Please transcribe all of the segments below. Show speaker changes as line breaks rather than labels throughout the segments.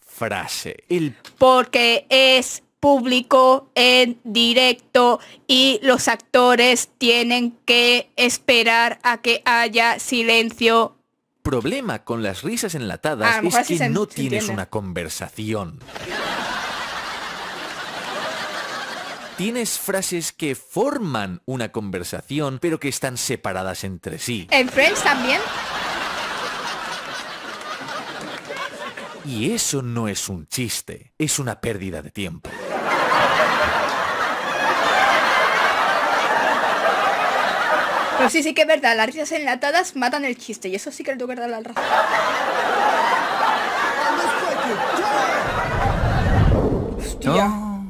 frase.
Porque es público en directo y los actores tienen que esperar a que haya silencio.
Problema con las risas enlatadas es que no tienes una conversación. Tienes frases que forman una conversación, pero que están separadas entre sí.
¿En Friends también?
Y eso no es un chiste, es una pérdida de tiempo.
Pero sí, sí que es verdad, las risas enlatadas matan el chiste y eso sí que le tengo que dar razón.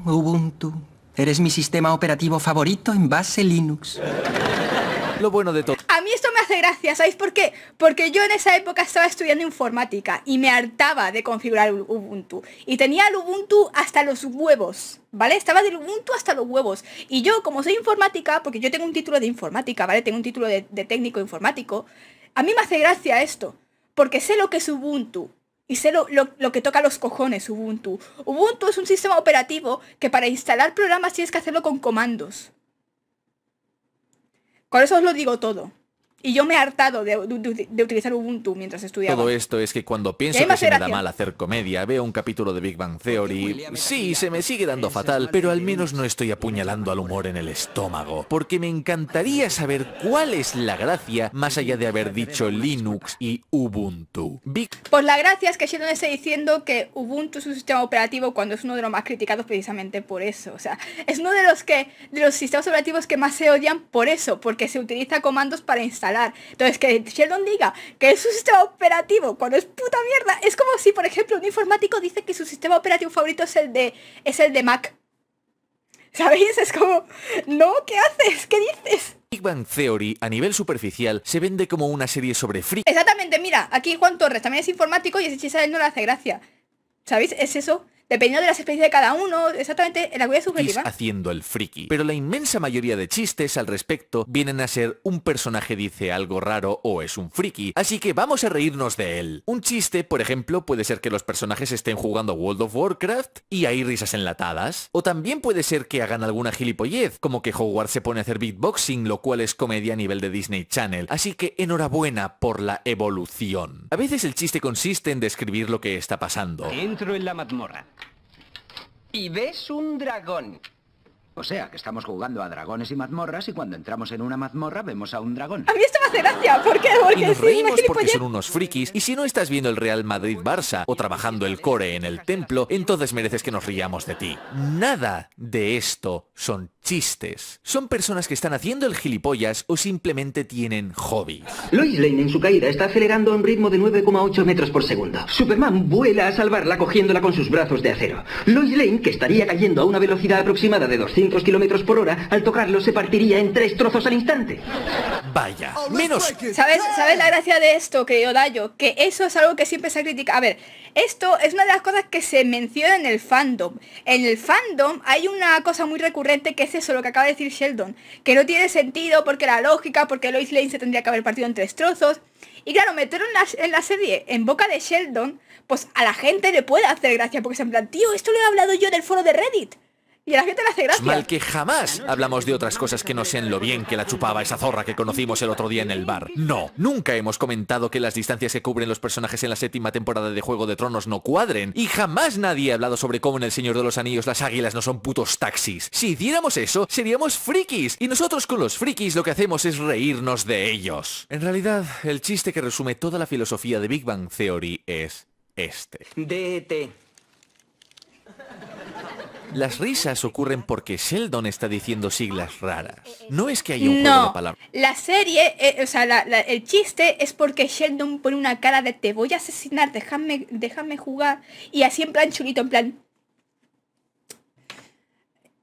Ubuntu, eres mi sistema operativo favorito en base Linux. Lo bueno de todo.
A mí esto Gracias, gracia, ¿sabéis por qué? Porque yo en esa época estaba estudiando informática y me hartaba de configurar Ubuntu. Y tenía el Ubuntu hasta los huevos, ¿vale? Estaba del Ubuntu hasta los huevos. Y yo, como soy informática, porque yo tengo un título de informática, ¿vale? Tengo un título de, técnico informático. A mí me hace gracia esto, porque sé lo que es Ubuntu, y sé lo, lo, que toca los cojones Ubuntu. Ubuntu es un sistema operativo que para instalar programas tienes que hacerlo con comandos. Con eso os lo digo todo. Y yo me he hartado de, utilizar Ubuntu mientras estudiaba. Todo
esto es que cuando pienso que se me da mal hacer comedia, veo un capítulo de Big Bang Theory. Sí, se me sigue dando fatal, pero al menos no estoy apuñalando al humor en el estómago. Porque me encantaría saber cuál es la gracia más allá de haber dicho Linux y Ubuntu.
Big... Pues la gracia es que Sheldon está diciendo que Ubuntu es un sistema operativo cuando es uno de los más criticados precisamente por eso. O sea, es uno de los que de los sistemas operativos que más se odian por eso, porque se utiliza comandos para instalar entonces, que Sheldon diga que es su sistema operativo cuando es puta mierda, es como si, por ejemplo, un informático dice que su sistema operativo favorito es el de, es el de Mac. ¿Sabéis? Es como, no, ¿qué haces? ¿Qué
dices? Big Bang Theory a nivel superficial se vende como una serie sobre free.
Exactamente, mira, aquí Juan Torres también es informático y ese chiste él no le hace gracia. ¿Sabéis? Es eso dependiendo de las experiencias de cada uno, exactamente en la subir, subjetiva.
haciendo el friki. Pero la inmensa mayoría de chistes al respecto vienen a ser un personaje dice algo raro o es un friki, así que vamos a reírnos de él. Un chiste, por ejemplo, puede ser que los personajes estén jugando World of Warcraft y hay risas enlatadas. O también puede ser que hagan alguna gilipollez, como que Hogwarts se pone a hacer beatboxing, lo cual es comedia a nivel de Disney Channel. Así que enhorabuena por la evolución. A veces el chiste consiste en describir lo que está pasando. Entro en la mazmorra y ves un dragón. O sea, que estamos jugando a dragones y mazmorras y cuando entramos en una mazmorra vemos a un dragón. A mí esto me hace gracia, ¿por qué? Porque y nos reímos porque son unos frikis y si no estás viendo el Real Madrid-Barça o trabajando el core en el templo, entonces mereces que nos riamos de ti. Nada de esto son chistes. Son personas que están haciendo el gilipollas o simplemente tienen hobbies. Lois Lane en su caída está acelerando a un ritmo de 9,8 metros por segundo. Superman vuela a salvarla cogiéndola con sus brazos de acero. Lois Lane, que estaría cayendo a una velocidad aproximada de 200 kilómetros por hora, al tocarlo se partiría en tres trozos al instante. Vaya,
menos... ¿Sabes, ¿Sabes la gracia de esto, querido Dayo? Que eso es algo que siempre se critica. A ver, esto es una de las cosas que se menciona en el fandom. En el fandom hay una cosa muy recurrente que es es eso lo que acaba de decir Sheldon, que no tiene sentido porque la lógica, porque Lois Lane se tendría que haber partido en tres trozos. Y claro, meterlo en la, en la serie en boca de Sheldon, pues a la gente le puede hacer gracia porque se en plan, tío, esto lo he hablado yo en el foro de Reddit. Y a la gente le hace gracia. Mal
que jamás hablamos de otras cosas que no sean lo bien que la chupaba esa zorra que conocimos el otro día en el bar. No, nunca hemos comentado que las distancias que cubren los personajes en la séptima temporada de Juego de Tronos no cuadren. Y jamás nadie ha hablado sobre cómo en El Señor de los Anillos las águilas no son putos taxis. Si hiciéramos eso, seríamos frikis. Y nosotros con los frikis lo que hacemos es reírnos de ellos. En realidad, el chiste que resume toda la filosofía de Big Bang Theory es este.
DT. E
las risas ocurren porque Sheldon está diciendo siglas raras. No es que haya un juego de palabras. La
serie, eh, o sea, el chiste es porque Sheldon pone una cara de te voy a asesinar, déjame, déjame jugar. Y así en plan chulito, en plan...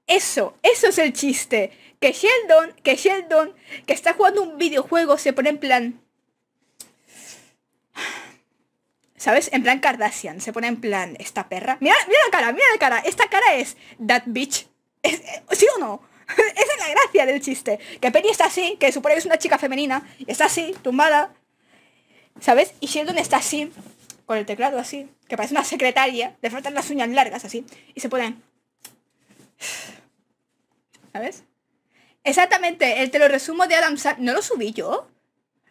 Eso, eso es el chiste. Que Sheldon, que Sheldon, que está jugando un videojuego, se pone en plan... ¿Sabes? En plan Kardashian. Se pone en plan, esta perra. Mira, mira la cara, mira la cara. Esta cara es that bitch. ¿Es, es, eh, sí o no? Esa es la gracia del chiste. Que Penny está así, que supone que es una chica femenina, y está así, tumbada. ¿Sabes? Y Sheldon está así, con el teclado así, que parece una secretaria, le faltan las uñas largas así, y se ponen... ¿Sabes? Exactamente, el te lo resumo de Adam Sandler. ¿No lo subí yo?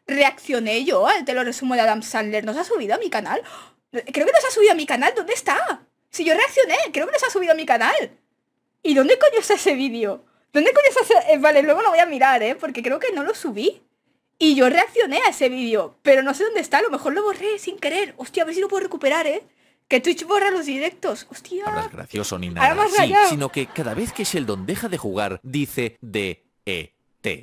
reaccioné yo al eh, te lo resumo de Adam Sandler. ¿Nos ha subido a mi canal? Creo que nos ha subido a mi canal. ¿Dónde está? Si yo reaccioné, creo que no se ha subido a mi canal. ¿Y dónde coño está ese vídeo? ¿Dónde coño está ese...? Eh, vale, luego lo voy a mirar, ¿eh? Porque creo que no lo subí. Y yo reaccioné a ese vídeo, pero no sé dónde está. A lo mejor lo borré sin querer. Hostia, a ver si lo puedo recuperar, ¿eh? Que Twitch borra los directos. Hostia. No
gracioso ni nada. Sí, sino que cada vez que Sheldon deja de jugar, dice de... E.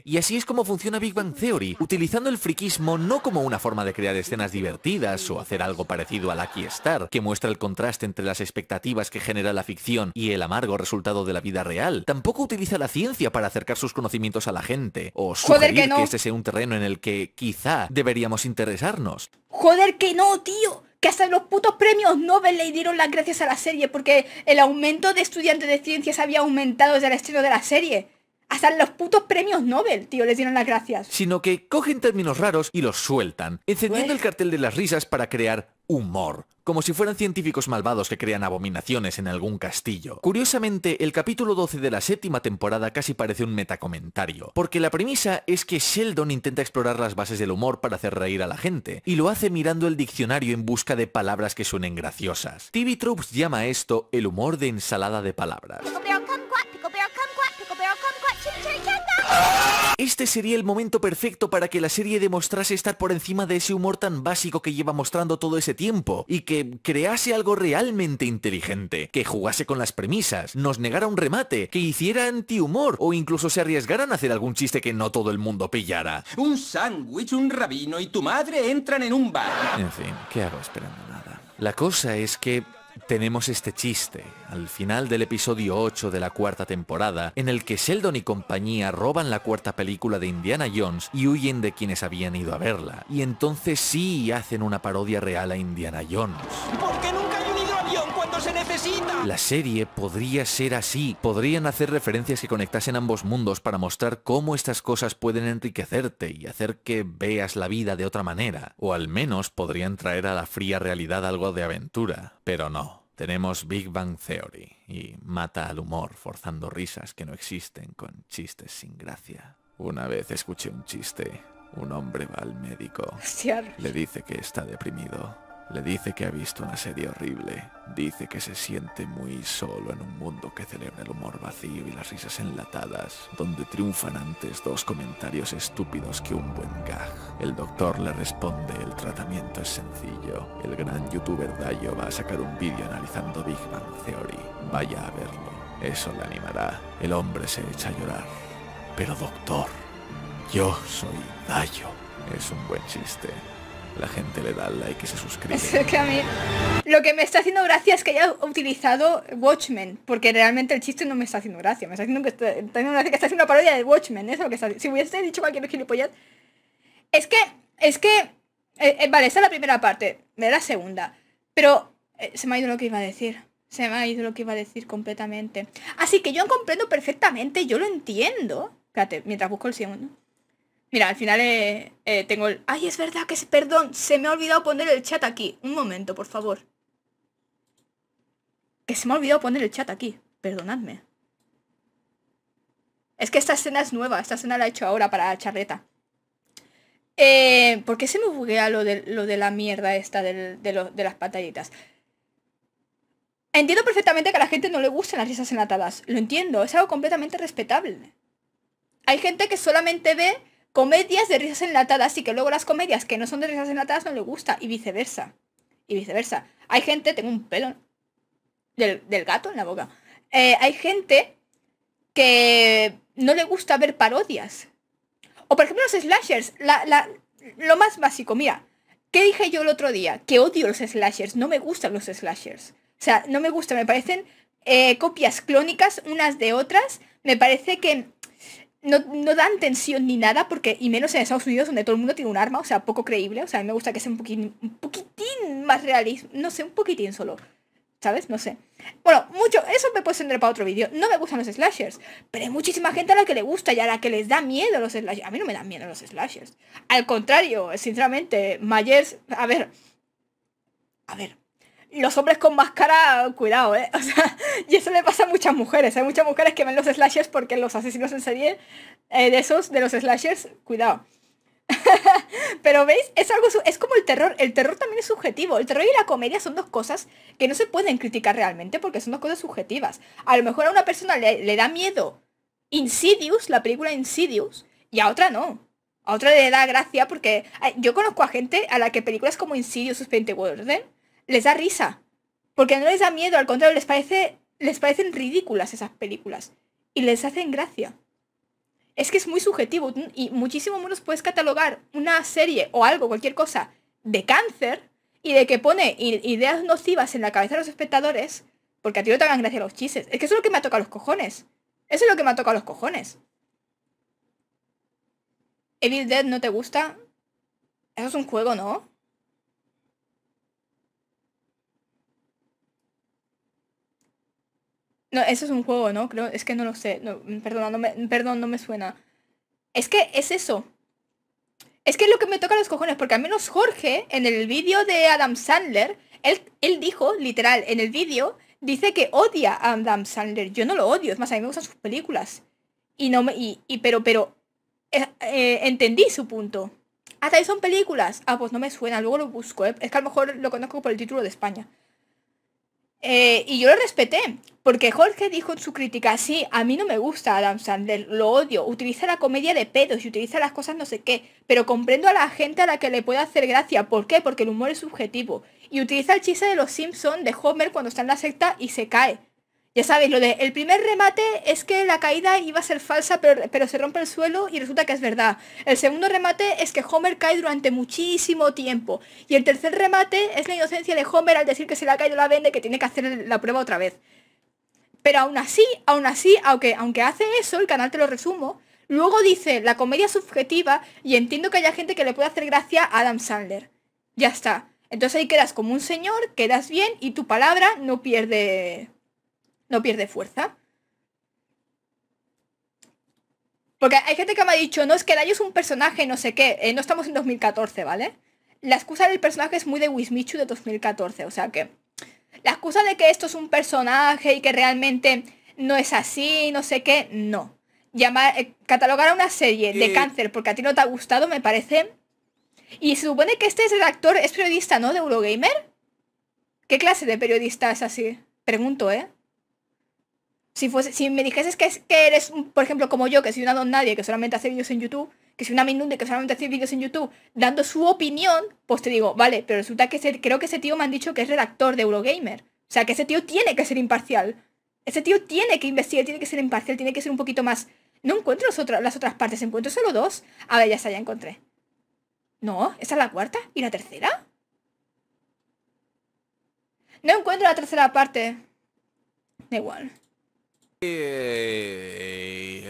Y así es como funciona Big Bang Theory, utilizando el friquismo no como una forma de crear escenas divertidas o hacer algo parecido a Lucky Star, que muestra el contraste entre las expectativas que genera la ficción y el amargo resultado de la vida real. Tampoco utiliza la ciencia para acercar sus conocimientos a la gente, o sugerir que, que este sea un terreno en el que, quizá, deberíamos interesarnos.
¡Joder que no, tío! que hasta los putos premios Nobel le dieron las gracias a la serie porque el aumento de estudiantes de ciencias había aumentado desde el estreno de la serie. Hasta los putos premios Nobel, tío, les dieron las gracias.
Sino que cogen términos raros y los sueltan, encendiendo pues el cartel de las risas para crear humor, como si fueran científicos malvados que crean abominaciones en algún castillo. Curiosamente, el capítulo 12 de la séptima temporada casi parece un metacomentario, porque la premisa es que Sheldon intenta explorar las bases del humor para hacer reír a la gente, y lo hace mirando el diccionario en busca de palabras que suenen graciosas. TV Troops llama esto el humor de ensalada de palabras. Este sería el momento perfecto para que la serie demostrase estar por encima de ese humor tan básico que lleva mostrando todo ese tiempo, y que crease algo realmente inteligente, que jugase con las premisas, nos negara un remate, que hiciera antihumor, o incluso se arriesgaran a hacer algún chiste que no todo el mundo pillara. Un sándwich, un rabino y tu madre entran en un bar. En fin, ¿qué hago esperando nada? La cosa es que tenemos este chiste al final del episodio 8 de la cuarta temporada, en el que Sheldon y compañía roban la cuarta película de Indiana Jones y huyen de quienes habían ido a verla. Y entonces sí hacen una parodia real a Indiana Jones se necesita. La serie podría ser así. Podrían hacer referencias que conectasen ambos mundos para mostrar cómo estas cosas pueden enriquecerte y hacer que veas la vida de otra manera. O al menos podrían traer a la fría realidad algo de aventura. Pero no. Tenemos Big Bang Theory y mata al humor forzando risas que no existen con chistes sin gracia. Una vez escuché un chiste. Un hombre va al médico. Le dice que está deprimido. Le dice que ha visto una serie horrible, dice que se siente muy solo en un mundo que celebra el humor vacío y las risas enlatadas, donde triunfan antes dos comentarios estúpidos que un buen gag. El doctor le responde, el tratamiento es sencillo. El gran youtuber Dayo va a sacar un vídeo analizando Big Bang Theory. Vaya a verlo, eso le animará. El hombre se echa a llorar. Pero doctor, yo soy Dayo. Es un buen chiste la gente le da like y se suscribe. Es
que a mí... Lo que me está haciendo gracia es que haya utilizado Watchmen, porque realmente el chiste no me está haciendo gracia. Me está haciendo, que está, haciendo gracia que está una parodia de Watchmen, eso que está Si hubiese dicho cualquier gilipollas... Es que, es que... Eh, eh, vale, esta es la primera parte, de la segunda. Pero eh, se me ha ido lo que iba a decir. Se me ha ido lo que iba a decir completamente. Así que yo comprendo perfectamente, yo lo entiendo. Espérate, mientras busco el segundo. Mira, al final eh, eh, tengo el... ¡Ay, es verdad que... Perdón, se me ha olvidado poner el chat aquí. Un momento, por favor. Que se me ha olvidado poner el chat aquí. Perdonadme. Es que esta escena es nueva. Esta escena la he hecho ahora para charleta. Eh, ¿Por qué se me buguea lo de, lo de la mierda esta de, de las pantallitas? Entiendo perfectamente que a la gente no le gustan las risas enlatadas. Lo entiendo. Es algo completamente respetable. Hay gente que solamente ve comedias de risas enlatadas y que luego las comedias que no son de risas enlatadas no le gusta y viceversa. Y viceversa. Hay gente, tengo un pelo del, gato en la boca. Eh, hay gente que no le gusta ver parodias. O por ejemplo los slashers. lo más básico, mira. ¿Qué dije yo el otro día? Que odio los slashers. No me gustan los slashers. O sea, no me gustan. Me parecen eh, copias clónicas unas de otras. Me parece que no, dan tensión ni nada, porque, y menos en Estados Unidos, donde todo el mundo tiene un arma, o sea, poco creíble. O sea, a mí me gusta que sea un poquitín, un poquitín más realista, No sé, un poquitín solo. ¿Sabes? No sé. Bueno, mucho. Eso me puede extender para otro vídeo. No me gustan los slashers. Pero hay muchísima gente a la que le gusta y a la que les da miedo los slashers. A mí no me dan miedo los slashers. Al contrario, sinceramente, Mayers... A ver. A ver los hombres con máscara, cuidado, ¿eh? O sea, y eso le pasa a muchas mujeres. Hay muchas mujeres que ven los slashers porque los asesinos en serie eh, de esos, de los slashers, cuidado. Pero veis, es algo es como el terror. El terror también es subjetivo. El terror y la comedia son dos cosas que no se pueden criticar realmente porque son dos cosas subjetivas. A lo mejor a una persona le, da miedo Insidious, la película Insidious, y a otra no. A otra le da gracia porque yo conozco a gente a la que películas como Insidious, Suspendiente les da risa. Porque no les da miedo, al contrario, les, parece, les parecen ridículas esas películas. Y les hacen gracia. Es que es muy subjetivo mm, y muchísimo menos puedes catalogar una serie o algo, cualquier cosa, de cáncer y de que pone ideas nocivas en la cabeza de los espectadores porque a ti no te hagan gracia los chistes. Es que eso es lo que me ha tocado los cojones. Eso es lo que me ha tocado los cojones. Evil Dead no te gusta. Eso es un juego, ¿no? No, eso es un juego, ¿no? Creo, es que no lo sé. Mm, perdón, no me, mm, perdón, no me suena. Es que es eso. Es que es lo que me toca los cojones, porque al menos Jorge, en el vídeo de Adam Sandler, él, dijo, literal, en el vídeo, dice que odia a Adam Sandler. Yo no lo odio, es más, a mí me gustan sus películas. Y no me. Y, pero, pero. Eh, eh, entendí su punto. Hasta ah, ahí son películas. Ah, pues no me suena, luego lo busco. ¿eh? Es que a lo mejor lo conozco por el título de España. Eh, y yo lo respeté, porque Jorge dijo en su crítica, así, a mí no me gusta Adam Sandler, lo odio, utiliza la comedia de pedos y utiliza las cosas no sé qué, pero comprendo a la gente a la que le puede hacer gracia, ¿por qué? Porque el humor es subjetivo. Y utiliza el chiste de los Simpsons de Homer cuando está en la secta y se cae. Ya sabéis, lo de el primer remate es que la caída iba a ser falsa, pero, se rompe el suelo y resulta que es verdad. El segundo remate es que Homer cae durante muchísimo tiempo. Y el tercer remate es la inocencia de Homer al decir que se la ha caído la vende que tiene que hacer la prueba otra vez. Pero aún así, aún así, aunque, aunque hace eso, el canal te lo resumo, luego dice la comedia subjetiva y entiendo que haya gente que le puede hacer gracia a Adam Sandler. Ya está. Entonces ahí quedas como un señor, quedas bien y tu palabra no pierde no pierde fuerza. Porque hay gente que me ha dicho, no, es que año es un personaje, no sé qué. Eh, no estamos en 2014, ¿vale? La excusa del personaje es muy de Wismichu de 2014, o sea que... La excusa de que esto es un personaje y que realmente no es así, no sé qué, no. Llamar, eh, catalogar a una serie de eh. cáncer porque a ti no te ha gustado me parece... Y se supone que este es el actor, es periodista, ¿no? De Eurogamer. ¿Qué clase de periodista es así? Pregunto, ¿eh? Si, si me dijeses que, eres, por ejemplo, como yo, que soy una don nadie, que solamente hace vídeos en YouTube, que soy una minunde, que solamente hace vídeos en YouTube, dando su opinión, pues te digo, vale, pero resulta que creo que ese tío me han dicho que es redactor de Eurogamer. O sea, que ese tío tiene que ser imparcial. Ese tío tiene que investigar, tiene que ser imparcial, tiene que ser un poquito más... No encuentro las otras partes, encuentro solo dos. A ver, ya está, ya encontré. No, esa es la cuarta. ¿Y la tercera? No encuentro la tercera parte. Da igual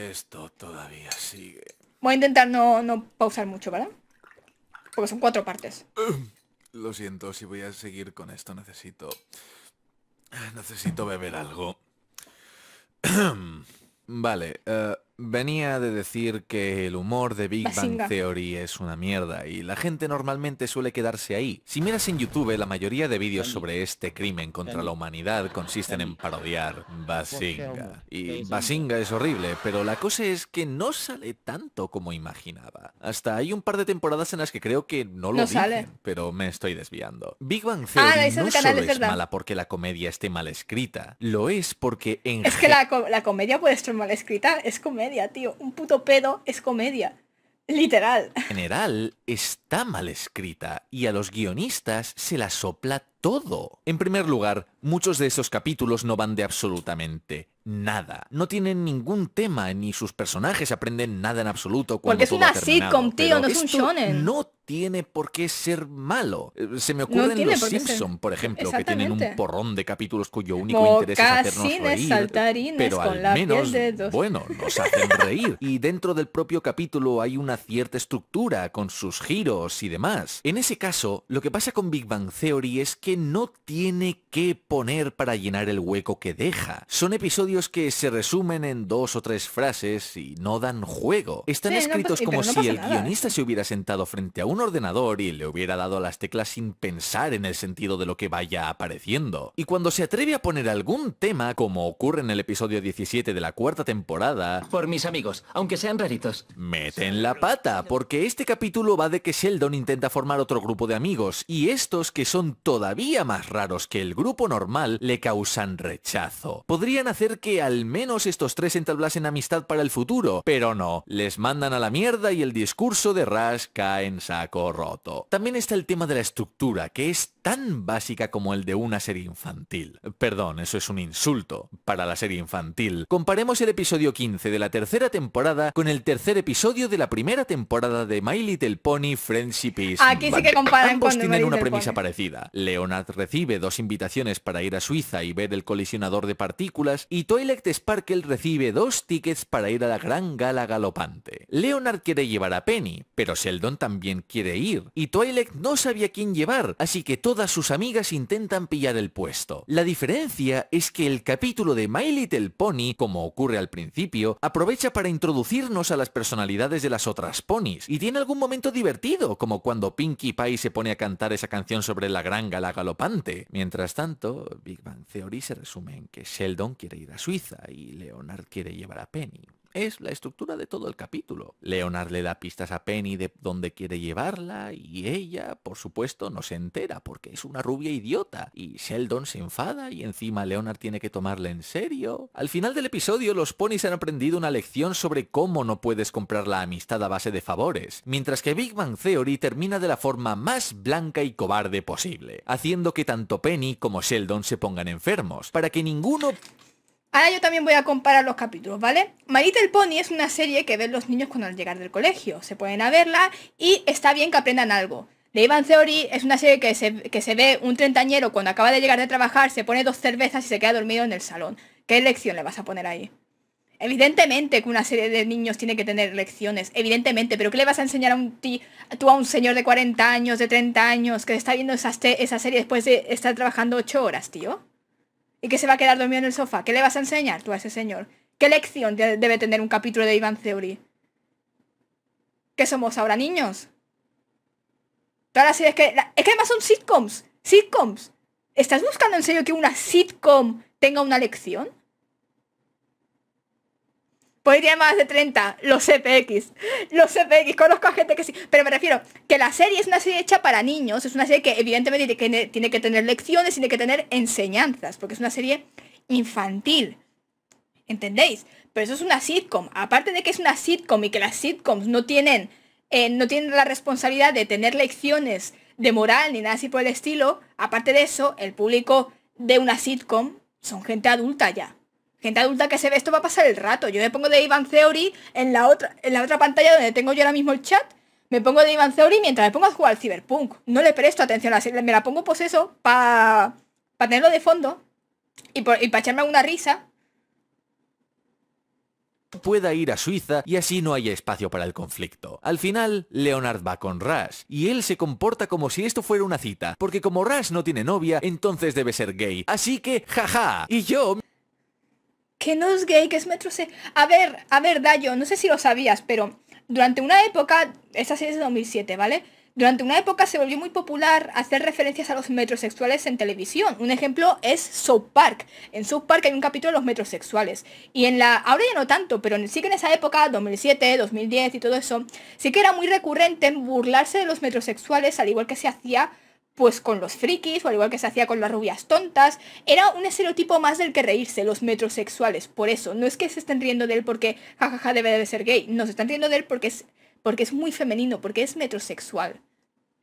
esto todavía sigue.
Voy a intentar no, no pausar mucho, ¿verdad? Porque son cuatro partes.
Lo siento, si voy a seguir con esto necesito... Necesito beber algo. vale, eh, Venía de decir que el humor de Big Bang Theory es una mierda y la gente normalmente suele quedarse ahí. Si miras en YouTube, la mayoría de vídeos sobre este crimen contra la humanidad consisten en parodiar Basinga. Y Basinga es horrible, pero la cosa es que no sale tanto como imaginaba. Hasta hay un par de temporadas en las que creo que no lo sale. pero me estoy desviando. Big Bang ah, Theory no solo es, mala porque la comedia esté mal escrita, lo es porque en... Es que la,
comedia puede estar mal escrita, es comedia tío. Un puto pedo es comedia. Literal. En
general, está mal escrita y a los guionistas se la sopla todo. En primer lugar, muchos de esos capítulos no van de absolutamente nada. No tienen ningún tema, ni sus personajes aprenden nada en absoluto cuando Porque es una sitcom, tío, no es un shonen. No tiene por qué ser malo. Eh, se me ocurren los Simpson, por ejemplo, que tienen un porrón de capítulos cuyo único interés es hacernos reír, pero al menos, bueno, nos hacen reír. Y dentro del propio capítulo hay una cierta estructura con sus giros y demás. En ese caso, lo que pasa con Big Bang Theory es que no tiene que poner para llenar el hueco que deja. Son episodios que se resumen en dos o tres frases y no dan juego. Están escritos como si el guionista se hubiera sentado frente a un un ordenador y le hubiera dado a las teclas sin pensar en el sentido de lo que vaya apareciendo. Y cuando se atreve a poner algún tema, como ocurre en el episodio 17 de la cuarta temporada... Por mis amigos, aunque sean raritos. Meten la pata, porque este capítulo va de que Sheldon intenta formar otro grupo de amigos, y estos, que son todavía más raros que el grupo normal, le causan rechazo. Podrían hacer que al menos estos tres entablasen amistad para el futuro, pero no, les mandan a la mierda y el discurso de Rush cae en saco roto. También está el tema de la estructura, que es tan básica como el de una serie infantil. Perdón, eso es un insulto para la serie infantil. Comparemos el episodio 15 de la tercera temporada con el tercer episodio de la primera temporada de My Little Pony Friendship is Aquí sí que comparan Ambos tienen una premisa parecida. Leonard recibe dos invitaciones para ir a Suiza y ver el colisionador de partículas y Twilight Sparkle recibe dos tickets para ir a la gran gala galopante. Leonard quiere llevar a Penny, pero Sheldon también quiere quiere ir, y Twilight no sabía quién llevar, así que todas sus amigas intentan pillar el puesto. La diferencia es que el capítulo de My Little Pony, como ocurre al principio, aprovecha para introducirnos a las personalidades de las otras ponis, y tiene algún momento divertido, como cuando Pinkie Pie se pone a cantar esa canción sobre la gran gala galopante. Mientras tanto, Big Bang Theory se resume en que Sheldon quiere ir a Suiza y Leonard quiere llevar a Penny es la estructura de todo el capítulo. Leonard le da pistas a Penny de dónde quiere llevarla y ella, por supuesto, no se entera porque es una rubia idiota y Sheldon se enfada y encima Leonard tiene que tomarla en serio. Al final del episodio, los ponis han aprendido una lección sobre cómo no puedes comprar la amistad a base de favores, mientras que Big Bang Theory termina de la forma más blanca y cobarde posible, haciendo que tanto Penny como Sheldon se pongan enfermos, para que ninguno
Ahora yo también voy a comparar los capítulos, ¿vale? Marita el Pony es una serie que ven los niños cuando al llegar del colegio. Se pueden a verla y está bien que aprendan algo. The Ivan Theory es una serie que se, que se ve un trentañero cuando acaba de llegar de trabajar, se pone dos cervezas y se queda dormido en el salón. ¿Qué lección le vas a poner ahí? Evidentemente que una serie de niños tiene que tener lecciones, evidentemente, pero ¿qué le vas a enseñar a un tú a un señor de 40 años, de 30 años, que está viendo esa, esa serie después de estar trabajando 8 horas, tío? y que se va a quedar dormido en el sofá. ¿Qué le vas a enseñar tú a ese señor? ¿Qué lección debe tener un capítulo de Ivan Theory? ¿Qué somos ahora, niños? Todas así es que... es que además son sitcoms. Sitcoms. ¿Estás buscando en serio que una sitcom tenga una lección? Podría pues más de 30, los EPX Los CPX, conozco a gente que sí. Pero me refiero que la serie es una serie hecha para niños. Es una serie que evidentemente tiene que tener lecciones, tiene que tener enseñanzas, porque es una serie infantil. ¿Entendéis? Pero eso es una sitcom. Aparte de que es una sitcom y que las sitcoms no tienen, eh, no tienen la responsabilidad de tener lecciones de moral ni nada así por el estilo, aparte de eso, el público de una sitcom son gente adulta ya gente adulta que se ve esto va a pasar el rato. Yo me pongo de Ivan Theory en la otra, en la otra pantalla donde tengo yo ahora mismo el chat. Me pongo de Ivan Theory mientras me pongo a jugar al Cyberpunk. No le presto atención a la Me la pongo pues eso para tenerlo de fondo y, para echarme una risa.
pueda ir a Suiza y así no haya espacio para el conflicto. Al final, Leonard va con Rash y él se comporta como si esto fuera una cita, porque como Rash no tiene novia, entonces debe ser gay. Así que, jaja, y yo
que no es gay, que es metrosexual. A ver, a ver, Dayo, no sé si lo sabías, pero durante una época, esta serie es de 2007, ¿vale? Durante una época se volvió muy popular hacer referencias a los metrosexuales en televisión. Un ejemplo es South Park. En South Park hay un capítulo de los metrosexuales. Y en la... Ahora ya no tanto, pero sí que en esa época, 2007, 2010 y todo eso, sí que era muy recurrente burlarse de los metrosexuales, al igual que se hacía pues con los frikis, o al igual que se hacía con las rubias tontas, era un estereotipo más del que reírse, los metrosexuales. Por eso, no es que se estén riendo de él porque jajaja debe de ser gay, no, se están riendo de él porque es, porque es muy femenino, porque es metrosexual.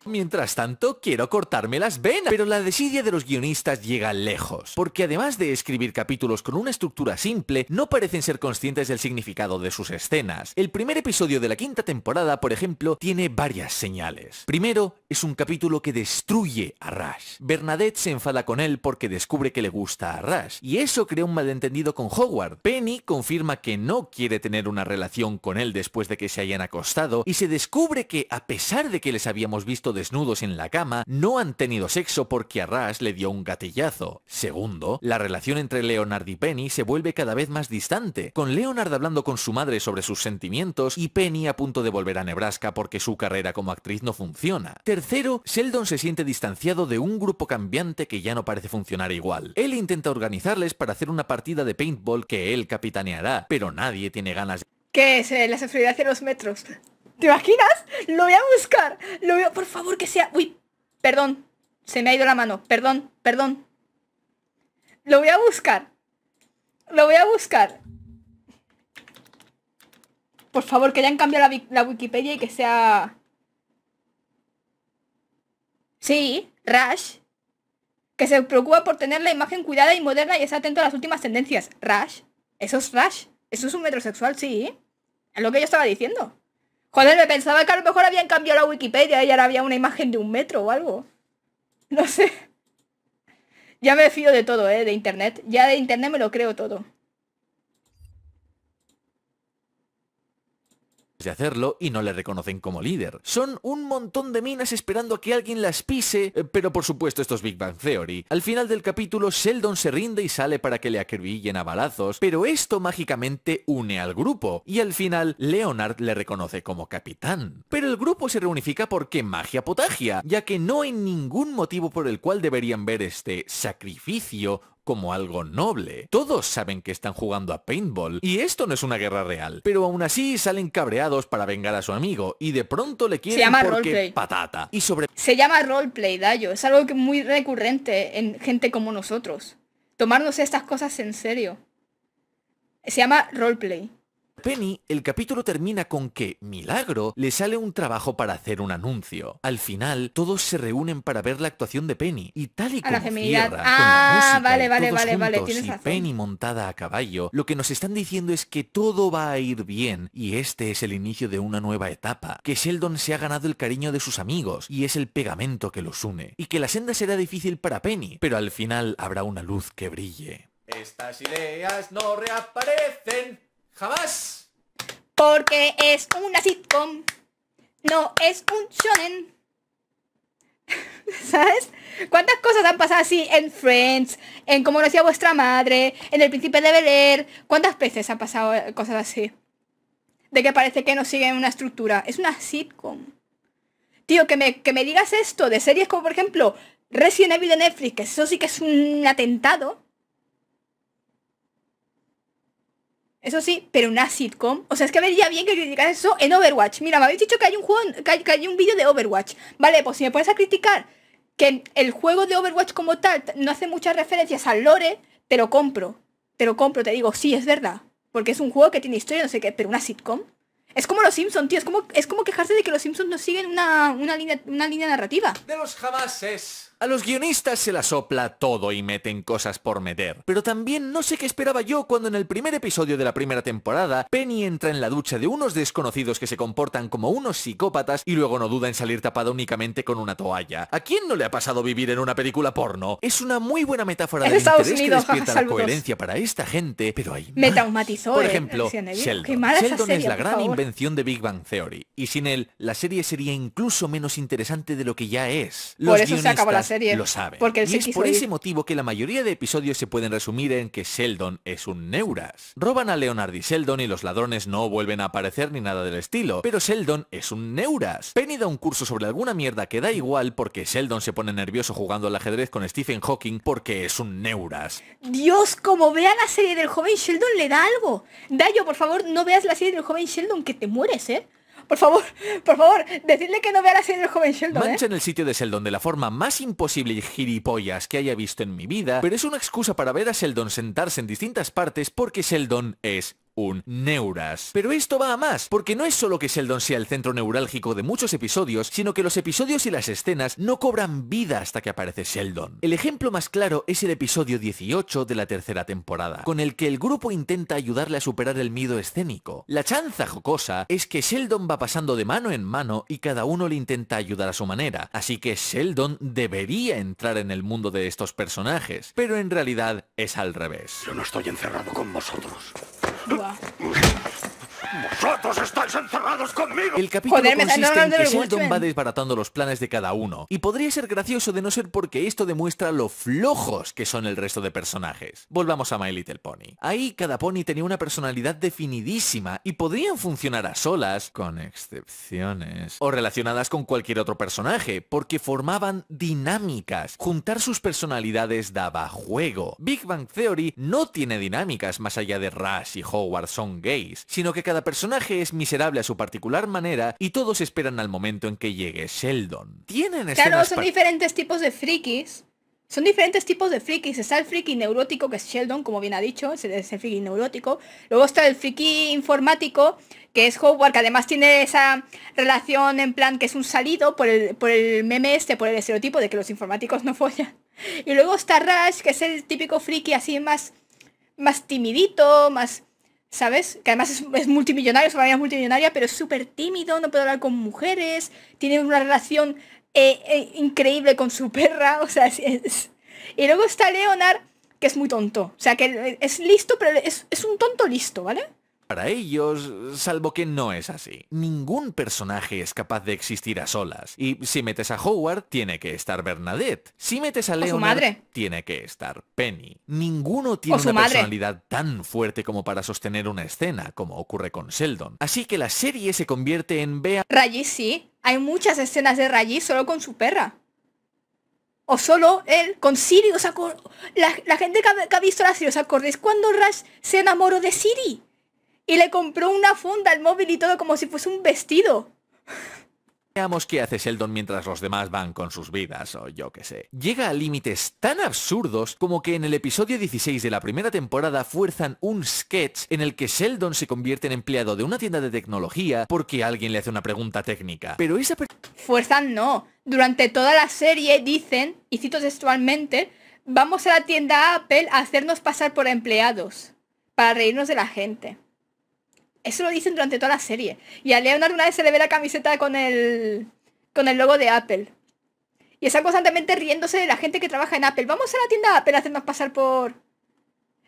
Mientras tanto, quiero cortarme las venas. Pero la desidia de los guionistas llega lejos, porque además de escribir capítulos con una estructura simple, no parecen ser conscientes del significado de sus escenas. El primer episodio de la quinta temporada, por ejemplo, tiene varias señales. Primero, es un capítulo que destruye a Rush. Bernadette se enfada con él porque descubre que le gusta a Rush, y eso crea un malentendido con Howard. Penny confirma que no quiere tener una relación con él después de que se hayan acostado, y se descubre que, a pesar de que les habíamos visto desnudos en la cama, no han tenido sexo porque Arras le dio un gatillazo. Segundo, la relación entre Leonard y Penny se vuelve cada vez más distante, con Leonard hablando con su madre sobre sus sentimientos y Penny a punto de volver a Nebraska porque su carrera como actriz no funciona. Tercero, Sheldon se siente distanciado de un grupo cambiante que ya no parece funcionar igual. Él intenta organizarles para hacer una partida de paintball que él capitaneará, pero nadie tiene ganas.
¿Qué es? Eh, la seguridad de los metros. ¿Te imaginas? Lo voy a buscar. Lo voy a... Por favor, que sea... Uy, perdón. Se me ha ido la mano. Perdón, perdón. Lo voy a buscar. Lo voy a buscar. Por favor, que hayan cambiado la, la Wikipedia y que sea... Sí, Rash. Que se preocupa por tener la imagen cuidada y moderna y está atento a las últimas tendencias. Rash. Eso es Rash. Eso es un metrosexual, sí. Es lo que yo estaba diciendo. Joder, me pensaba que a lo mejor habían cambiado la Wikipedia y ahora había una imagen de un metro o algo. No sé. Ya me fío de todo, ¿eh? De internet. Ya de internet me lo creo
todo. de hacerlo y no le reconocen como líder. Son un montón de minas esperando a que alguien las pise, eh, pero por supuesto esto es Big Bang Theory. Al final del capítulo, Sheldon se rinde y sale para que le acribillen a balazos, pero esto mágicamente une al grupo, y al final Leonard le reconoce como capitán. Pero el grupo se reunifica porque magia potagia, ya que no hay ningún motivo por el cual deberían ver este sacrificio como algo noble. Todos saben que están jugando a paintball y esto no es una guerra real. Pero aún así salen cabreados para vengar a su amigo y de pronto le quieren porque patata. Y sobre
Se llama roleplay, Dayo. Es algo que muy recurrente en gente como nosotros. Tomarnos estas cosas en serio. Se llama roleplay.
Penny, el capítulo termina con que, milagro, le sale un trabajo para hacer un anuncio. Al final, todos se reúnen para ver la actuación de Penny y tal
y como cierra con la ah, música vale, todos vale, y Penny
montada a caballo, lo que nos están diciendo es que todo va a ir bien y este es el inicio de una nueva etapa, que Sheldon se ha ganado el cariño de sus amigos y es el pegamento que los une, y que la senda será difícil para Penny, pero al final habrá una luz que brille. Estas ideas no reaparecen Jamás. Porque es una
sitcom. No es un shonen. ¿Sabes? ¿Cuántas cosas han pasado así en Friends? En Cómo hacía vuestra madre, en El Príncipe de Bel ¿Cuántas veces han pasado cosas así? De que parece que no siguen una estructura. Es una sitcom. Tío, que me, que me digas esto de series como, por ejemplo, Resident Evil de Netflix, que eso sí que es un atentado. Eso sí, pero una sitcom. O sea, es que vería bien que criticas eso en Overwatch. Mira, me habéis dicho que hay un juego, que hay, un vídeo de Overwatch. Vale, pues si me pones a criticar que el juego de Overwatch como tal no hace muchas referencias al lore, te lo compro. Te lo compro, te digo, sí, es verdad. Porque es un juego que tiene historia, no sé qué, pero una sitcom. Es como los Simpsons, tío. Es como, es como quejarse de que los Simpsons no siguen una, línea, una línea narrativa.
De los jamases es. A los guionistas se la sopla todo y meten cosas por meter. Pero también no sé qué esperaba yo cuando en el primer episodio de la primera temporada, Penny entra en la ducha de unos desconocidos que se comportan como unos psicópatas y luego no duda en salir tapada únicamente con una toalla. ¿A quién no le ha pasado vivir en una película porno? Es una muy buena metáfora de interés que despierta la coherencia para esta gente, pero hay más. Me
traumatizó, Por ejemplo, Sheldon. Sheldon es la gran invención
de Big Bang Theory y sin él, la serie sería incluso menos interesante de lo que ya es. Los por lo sabe. Porque y es por ese motivo que la mayoría de episodios se pueden resumir en que Sheldon es un neuras. Roban a Leonard y Sheldon y los ladrones no vuelven a aparecer ni nada del estilo, pero Sheldon es un neuras. Penny da un curso sobre alguna mierda que da igual porque Sheldon se pone nervioso jugando al ajedrez con Stephen Hawking porque es un neuras.
Dios, como vea la serie del joven Sheldon le da algo. Dayo, por favor, no veas la serie del joven Sheldon que te mueres, ¿eh? Por favor, por favor, decidle que no vea la serie joven Sheldon. ¿eh? Mancha
en el sitio de Sheldon de la forma más imposible y gilipollas que haya visto en mi vida, pero es una excusa para ver a Sheldon sentarse en distintas partes porque Sheldon es un neuras. Pero esto va a más, porque no es solo que Sheldon sea el centro neurálgico de muchos episodios, sino que los episodios y las escenas no cobran vida hasta que aparece Sheldon. El ejemplo más claro es el episodio 18 de la tercera temporada, con el que el grupo intenta ayudarle a superar el miedo escénico. La chanza jocosa es que Sheldon va pasando de mano en mano y cada uno le intenta ayudar a su manera, así que Sheldon debería entrar en el mundo de estos personajes, pero en realidad es al revés. Yo no estoy encerrado con vosotros. Wow. encerrados El capítulo consiste en que Sheldon va desbaratando los planes de cada uno. Y podría ser gracioso de no ser porque esto demuestra lo flojos que son el resto de personajes. Volvamos a My Little Pony. Ahí cada pony tenía una personalidad definidísima y podrían funcionar a solas, con excepciones, o relacionadas con cualquier otro personaje, porque formaban dinámicas. Juntar sus personalidades daba juego. Big Bang Theory no tiene dinámicas más allá de Rush y Howard son gays, sino que cada personaje es miserable a su particular manera y todos esperan al momento en que llegue Sheldon. Tienen Claro, son
diferentes tipos de frikis. Son diferentes tipos de frikis. Está el friki neurótico, que es Sheldon, como bien ha dicho, es el friki neurótico. Luego está el friki informático, que es Howard, que además tiene esa relación en plan que es un salido por el, por el meme este, por el estereotipo de que los informáticos no follan. Y luego está Rush, que es el típico friki así más, más timidito, más ¿sabes? Que además es, es multimillonario, su familia es multimillonaria, pero es súper tímido, no puede hablar con mujeres, tiene una relación eh, eh, increíble con su perra, o sea, es. Y luego está Leonard, que es muy tonto, o sea, que es listo, pero es un tonto listo, ¿vale?
para ellos, salvo que no es así. Ningún personaje es capaz de existir a solas. Y si metes a Howard, tiene que estar Bernadette. Si metes a Leonard, tiene que estar Penny. Ninguno tiene una personalidad tan fuerte como para sostener una escena, como ocurre con Sheldon. Así que la serie se convierte en Bea...
Rayi, sí. Hay muchas escenas de Rayi solo con su perra. O solo él con Siri. O sea, la, gente que ha, visto la serie, ¿os acordáis cuando rash se enamoró de Siri? y le compró una funda al móvil y todo como si fuese un
vestido. Veamos qué hace Sheldon mientras los demás van con sus vidas, o yo qué sé. Llega a límites tan absurdos como que en el episodio 16 de la primera temporada fuerzan un sketch en el que Sheldon se convierte en empleado de una tienda de tecnología porque alguien le hace una pregunta técnica. Pero esa
Fuerzan no. Durante toda la serie dicen, y cito textualmente, vamos a la tienda Apple a hacernos pasar por empleados, para reírnos de la gente. Eso lo dicen durante toda la serie. Y a Leonard una vez se le ve la camiseta con el, con el logo de Apple. Y está constantemente riéndose de la gente que trabaja en Apple. Vamos a la tienda Apple a hacernos pasar por...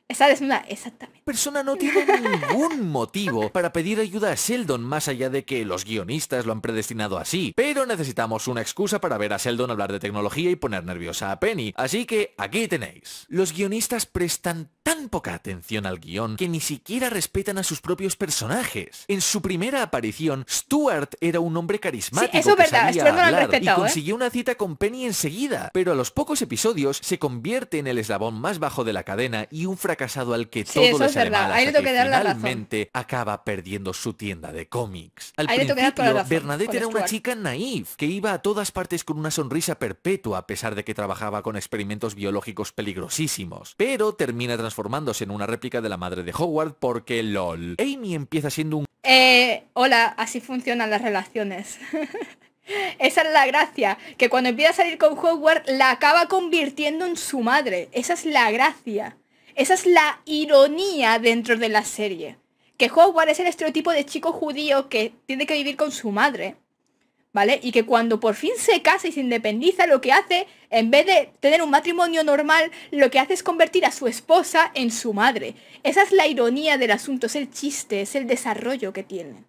Esa es una...
Exactamente. persona no tiene ningún motivo para pedir ayuda a Sheldon más allá de que los guionistas lo han predestinado así. Pero necesitamos una excusa para ver a Sheldon hablar de tecnología y poner nerviosa a Penny. Así que aquí tenéis. Los guionistas prestan tan poca atención al guión que ni siquiera respetan a sus propios personajes. En su primera aparición, Stuart era un hombre carismático que hablar y ¿eh? consiguió una cita con Penny enseguida, pero a los pocos episodios se convierte en el eslabón más bajo de la cadena y un fracasado al que todo le sale finalmente acaba perdiendo su tienda de cómics. Al principio, Bernadette era una chica naif que iba a todas partes con una sonrisa perpetua a pesar de que trabajaba con experimentos biológicos peligrosísimos, pero termina formándose en una réplica de la madre de Howard porque LOL. Amy empieza siendo un...
Eh, hola, así funcionan las relaciones. Esa es la gracia, que cuando empieza a salir con Howard la acaba convirtiendo en su madre. Esa es la gracia. Esa es la ironía dentro de la serie. Que Howard es el estereotipo de chico judío que tiene que vivir con su madre. ¿vale? Y que cuando por fin se casa y se independiza, lo que hace, en vez de tener un matrimonio normal, lo que hace es convertir a su esposa en su madre. Esa es la ironía del asunto, es el chiste, es el desarrollo que tiene.